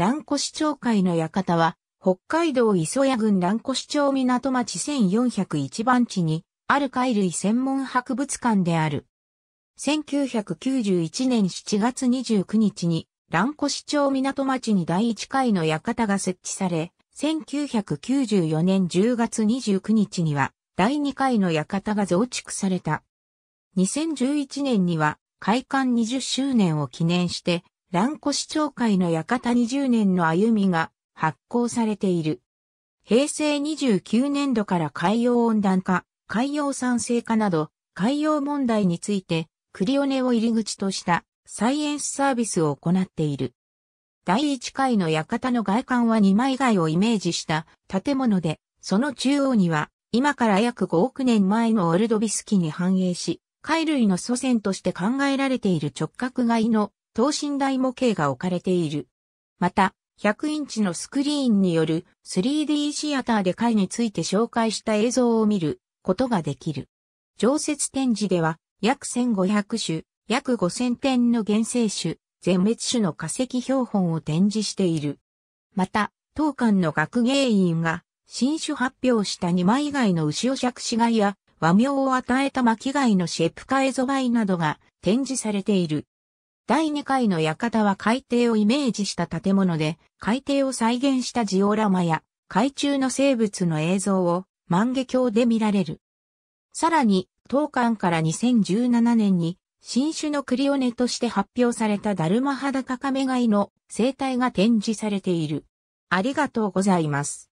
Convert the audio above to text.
蘭越町会の館は、北海道磯谷郡蘭越町港町1401番地に、ある貝類専門博物館である。1991年7月29日に、蘭越町港町に第1回の館が設置され、1994年10月29日には、第2回の館が増築された。2011年には、開館20周年を記念して、蘭越町会の館20年の歩みが発行されている。平成29年度から海洋温暖化、海洋酸性化など、海洋問題について、クリオネを入り口としたサイエンスサービスを行っている。第1回の館の外観は2枚貝をイメージした建物で、その中央には、今から約5億年前のオルドビスキに反映し、貝類の祖先として考えられている直角貝の等身大模型が置かれている。また、100インチのスクリーンによる 3D シアターで会について紹介した映像を見ることができる。常設展示では約1500種、約5000点の原生種、全滅種の化石標本を展示している。また、当館の学芸員が新種発表した2枚以外の牛尾尺子貝や和名を与えた巻貝のシェプカエゾバイなどが展示されている。第2回の館は海底をイメージした建物で、海底を再現したジオラマや、海中の生物の映像を万華鏡で見られる。さらに、当館から2017年に、新種のクリオネとして発表されたダルマハダカカメガイの生態が展示されている。ありがとうございます。